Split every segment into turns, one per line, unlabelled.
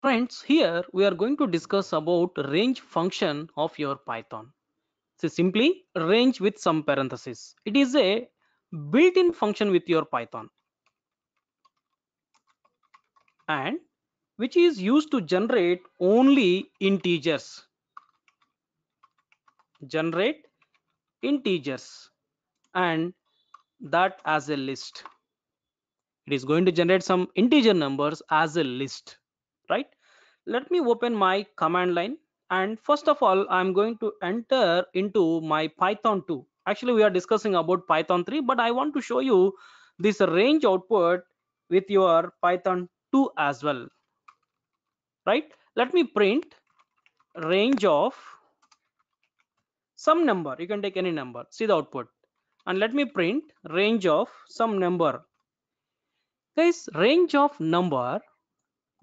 Friends, here we are going to discuss about range function of your Python. So simply range with some parentheses. It is a built-in function with your Python and which is used to generate only integers. Generate integers and that as a list. It is going to generate some integer numbers as a list right? Let me open my command line. And first of all, I'm going to enter into my Python 2. Actually, we are discussing about Python 3, but I want to show you this range output with your Python 2 as well, right? Let me print range of some number. You can take any number. See the output. And let me print range of some number guys range of number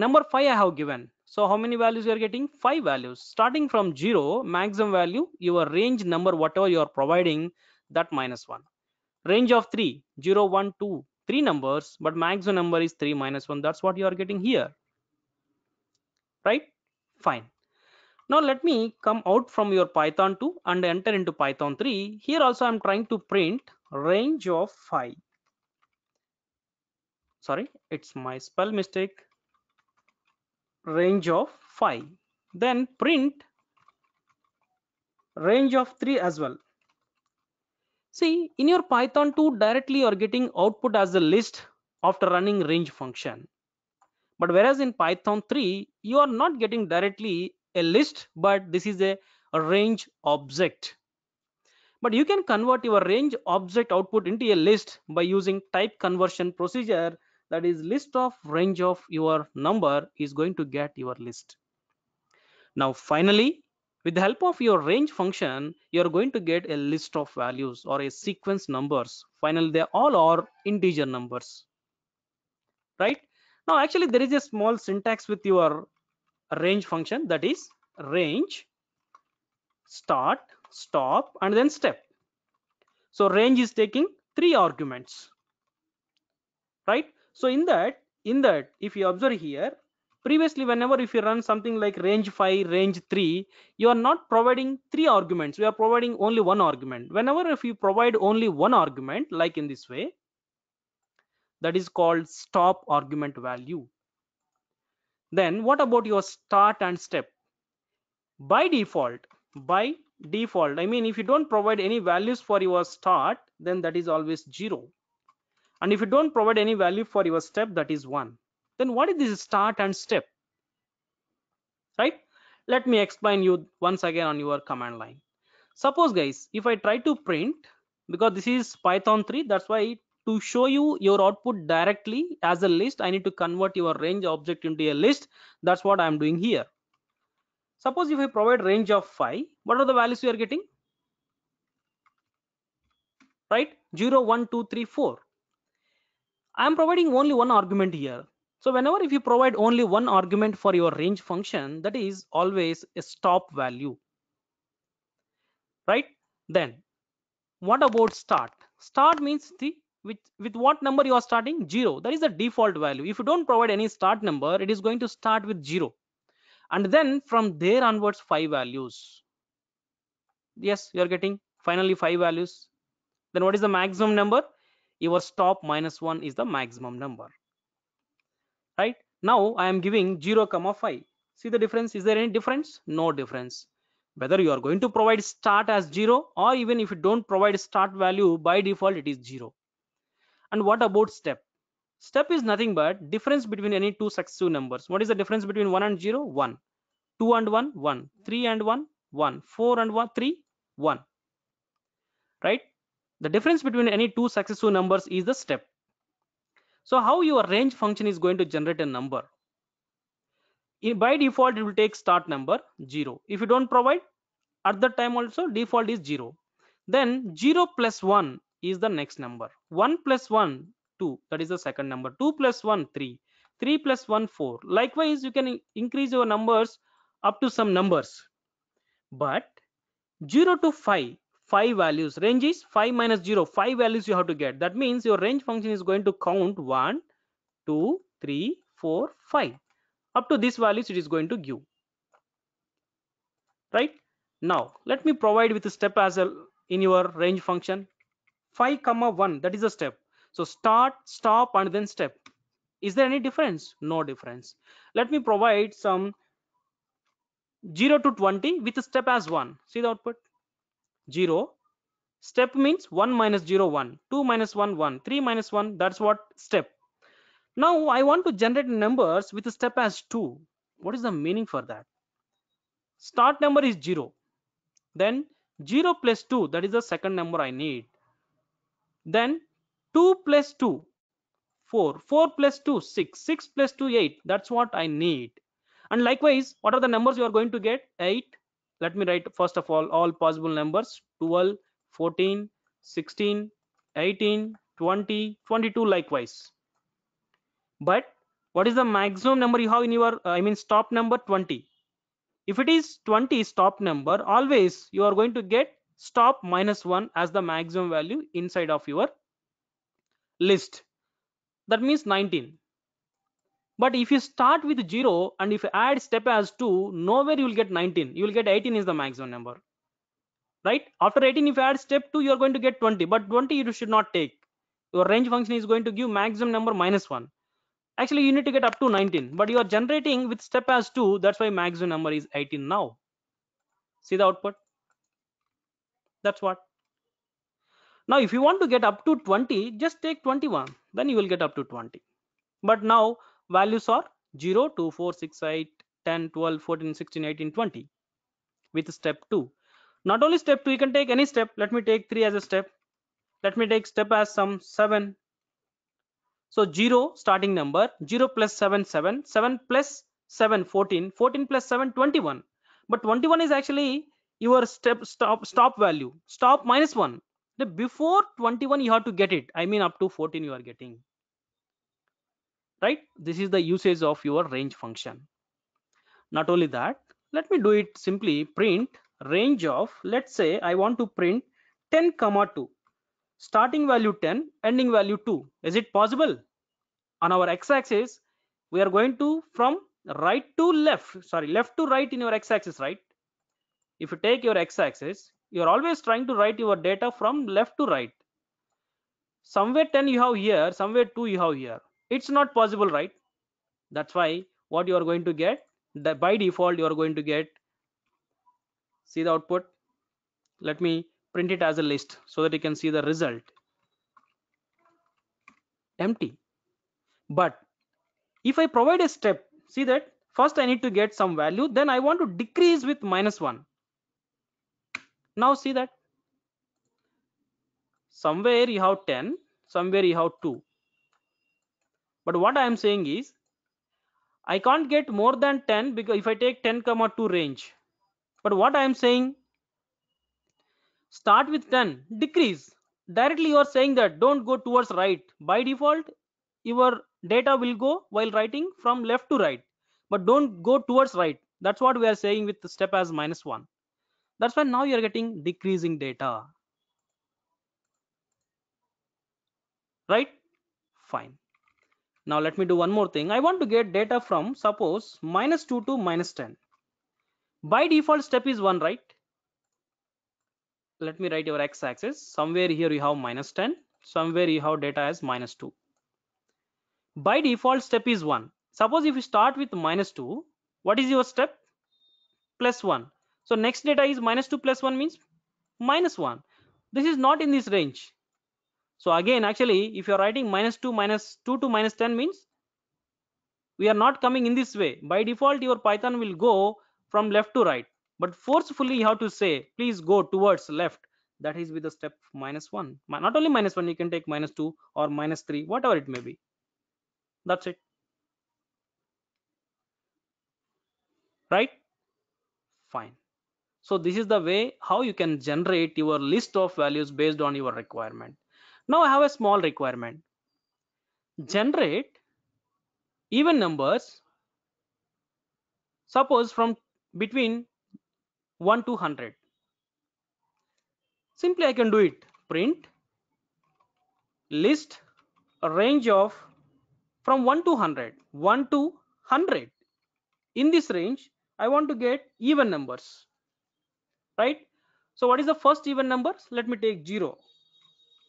number 5 i have given so how many values you are getting five values starting from zero maximum value your range number whatever you are providing that minus one range of three zero one two three numbers but maximum number is three minus one that's what you are getting here right fine now let me come out from your python 2 and enter into python 3 here also i'm trying to print range of 5 sorry it's my spell mistake range of 5 then print range of 3 as well see in your python 2 directly you are getting output as a list after running range function but whereas in python 3 you are not getting directly a list but this is a, a range object but you can convert your range object output into a list by using type conversion procedure that is list of range of your number is going to get your list now finally with the help of your range function you are going to get a list of values or a sequence numbers finally they all are integer numbers right now actually there is a small syntax with your range function that is range start stop and then step so range is taking three arguments right so in that in that if you observe here previously whenever if you run something like range 5 range 3 you are not providing three arguments we are providing only one argument whenever if you provide only one argument like in this way that is called stop argument value then what about your start and step by default by default i mean if you don't provide any values for your start then that is always zero and if you don't provide any value for your step that is one then what is this start and step right let me explain you once again on your command line suppose guys if i try to print because this is python 3 that's why to show you your output directly as a list i need to convert your range object into a list that's what i'm doing here suppose if i provide range of 5 what are the values you are getting right 0 1 2 3 4 I'm providing only one argument here. So whenever if you provide only one argument for your range function, that is always a stop value, right? Then what about start? Start means the with, with what number you are starting? Zero. That is the default value. If you don't provide any start number, it is going to start with zero. And then from there onwards, five values. Yes, you are getting finally five values. Then what is the maximum number? your stop minus 1 is the maximum number right now i am giving 0 comma 5 see the difference is there any difference no difference whether you are going to provide start as 0 or even if you don't provide start value by default it is 0 and what about step step is nothing but difference between any two successive numbers what is the difference between 1 and 0 1 2 and 1 1 3 and 1 1 4 and 1 3 1 right the difference between any two successive numbers is the step. So how your range function is going to generate a number? by default, it will take start number 0. If you don't provide, at the time also default is 0. Then 0 plus 1 is the next number. 1 plus 1, 2. That is the second number. 2 plus 1, 3. 3 plus 1, 4. Likewise, you can increase your numbers up to some numbers. But 0 to 5 five values range is 5 minus 0 five values you have to get that means your range function is going to count 1 2 3 4 5 up to these values it is going to give right now let me provide with a step as a in your range function 5 comma 1 that is a step so start stop and then step is there any difference no difference let me provide some 0 to 20 with a step as 1 see the output 0 step means 1 minus 0 1 2 minus 1 1 3 minus 1 that's what step now i want to generate numbers with a step as 2 what is the meaning for that start number is 0 then 0 plus 2 that is the second number i need then 2 plus 2 4 4 plus 2 6 6 plus 2 8 that's what i need and likewise what are the numbers you are going to get 8 let me write first of all all possible numbers 12 14 16 18 20 22 likewise but what is the maximum number you have in your i mean stop number 20 if it is 20 stop number always you are going to get stop minus 1 as the maximum value inside of your list that means 19 but if you start with 0 and if you add step as 2 nowhere you will get 19 you will get 18 is the maximum number right after 18 if you add step 2 you are going to get 20 but 20 you should not take your range function is going to give maximum number minus 1 actually you need to get up to 19 but you are generating with step as 2 that's why maximum number is 18 now see the output that's what now if you want to get up to 20 just take 21 then you will get up to 20 but now values are 0 2 4 6 8 10 12 14 16 18 20 with step 2 not only step 2 you can take any step let me take 3 as a step let me take step as some 7 so 0 starting number 0 plus 7 7 7 plus 7 14 14 plus 7 21 but 21 is actually your step stop stop value stop minus 1 the before 21 you have to get it i mean up to 14 you are getting right this is the usage of your range function not only that let me do it simply print range of let's say i want to print 10 comma 2 starting value 10 ending value 2 is it possible on our x-axis we are going to from right to left sorry left to right in your x-axis right if you take your x-axis you're always trying to write your data from left to right somewhere 10 you have here somewhere 2 you have here it's not possible right that's why what you are going to get that by default you are going to get see the output let me print it as a list so that you can see the result empty but if i provide a step see that first i need to get some value then i want to decrease with minus one now see that somewhere you have 10 somewhere you have 2 but what i am saying is i can't get more than 10 because if i take 10 comma 2 range but what i am saying start with 10 decrease directly you are saying that don't go towards right by default your data will go while writing from left to right but don't go towards right that's what we are saying with the step as minus one that's why now you're getting decreasing data right fine now let me do one more thing. I want to get data from suppose minus 2 to minus 10. By default step is 1, right? Let me write your x-axis. Somewhere here you have minus 10. Somewhere you have data as minus 2. By default step is 1. Suppose if you start with minus 2, what is your step? Plus 1. So next data is minus 2 plus 1 means minus 1. This is not in this range so again actually if you're writing minus 2 minus 2 to minus 10 means we are not coming in this way by default your python will go from left to right but forcefully you have to say please go towards left that is with the step minus 1 not only minus 1 you can take minus 2 or minus 3 whatever it may be that's it right fine so this is the way how you can generate your list of values based on your requirement now I have a small requirement. Generate even numbers, suppose from between 1 to 100. Simply I can do it. Print list a range of from 1 to 100. 1 to 100. In this range, I want to get even numbers, right? So what is the first even number? Let me take 0.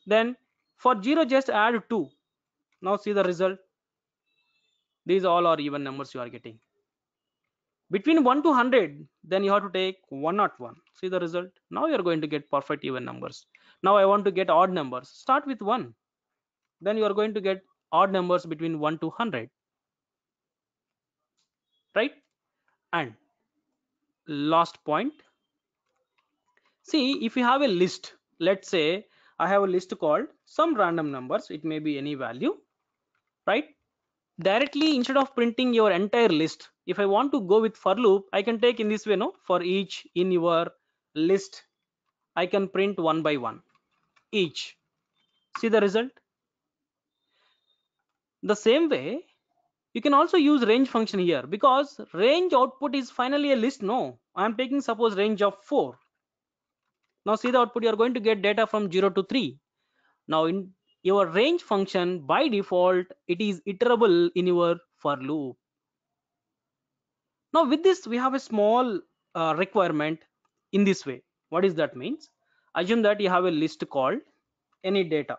Then for 0 just add 2 now see the result these all are even numbers you are getting between 1 to 100 then you have to take 101 see the result now you are going to get perfect even numbers now i want to get odd numbers start with 1 then you are going to get odd numbers between 1 to 100 right and last point see if you have a list let's say I have a list called some random numbers. It may be any value, right? Directly instead of printing your entire list, if I want to go with for loop, I can take in this way, no, for each in your list, I can print one by one each. See the result. The same way, you can also use range function here because range output is finally a list. No, I'm taking suppose range of four now see the output, you are going to get data from 0 to 3. Now in your range function, by default, it is iterable in your for loop. Now with this, we have a small uh, requirement in this way. What does that means? Assume that you have a list called any data.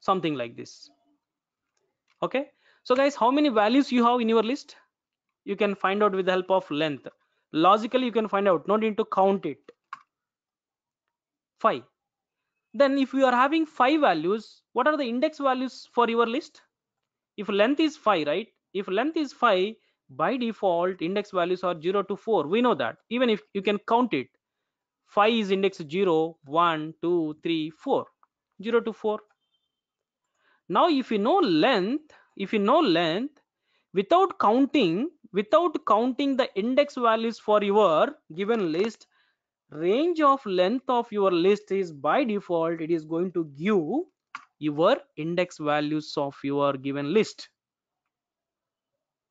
Something like this. Okay. So guys, how many values you have in your list? you can find out with the help of length logically you can find out No need to count it 5 then if you are having 5 values what are the index values for your list if length is 5 right if length is 5 by default index values are 0 to 4 we know that even if you can count it 5 is index 0 1 2 3 4 0 to 4 now if you know length if you know length without counting without counting the index values for your given list range of length of your list is by default it is going to give your index values of your given list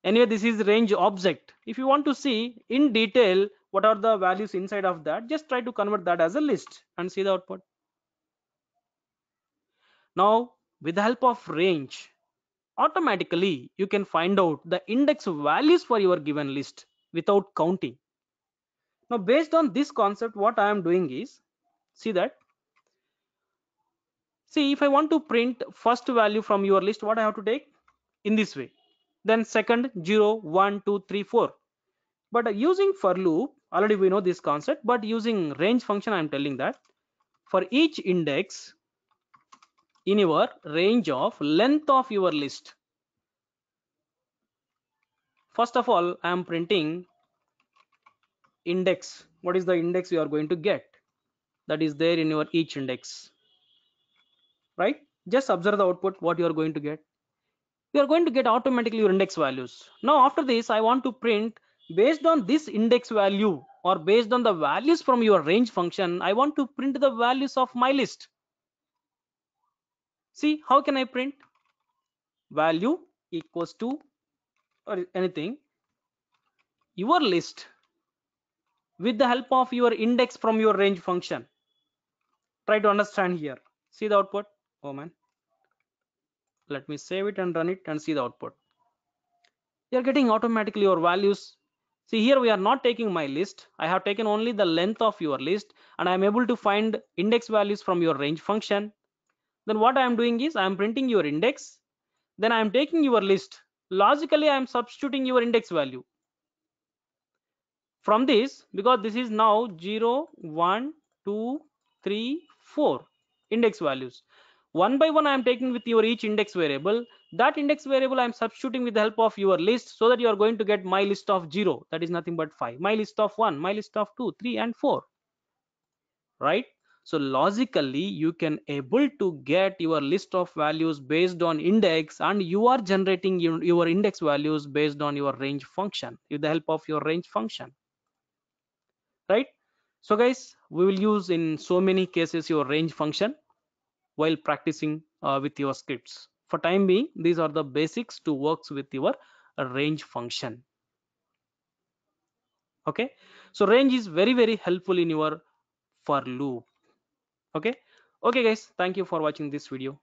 anyway this is range object if you want to see in detail what are the values inside of that just try to convert that as a list and see the output now with the help of range automatically you can find out the index values for your given list without counting. Now based on this concept what I am doing is see that see if I want to print first value from your list what I have to take in this way then second 0 1 2 3 4 but using for loop already we know this concept but using range function I am telling that for each index in your range of length of your list first of all i am printing index what is the index you are going to get that is there in your each index right just observe the output what you are going to get you are going to get automatically your index values now after this i want to print based on this index value or based on the values from your range function i want to print the values of my list see how can i print value equals to or anything your list with the help of your index from your range function try to understand here see the output oh man let me save it and run it and see the output you're getting automatically your values see here we are not taking my list i have taken only the length of your list and i am able to find index values from your range function then what i am doing is i am printing your index then i am taking your list logically i am substituting your index value from this because this is now 0 1 2 3 4 index values one by one i am taking with your each index variable that index variable i am substituting with the help of your list so that you are going to get my list of 0 that is nothing but 5 my list of 1 my list of 2 3 and 4 right so logically you can able to get your list of values based on index and you are generating your, your index values based on your range function with the help of your range function right so guys we will use in so many cases your range function while practicing uh, with your scripts for time being these are the basics to works with your range function okay so range is very very helpful in your for loop okay okay guys thank you for watching this video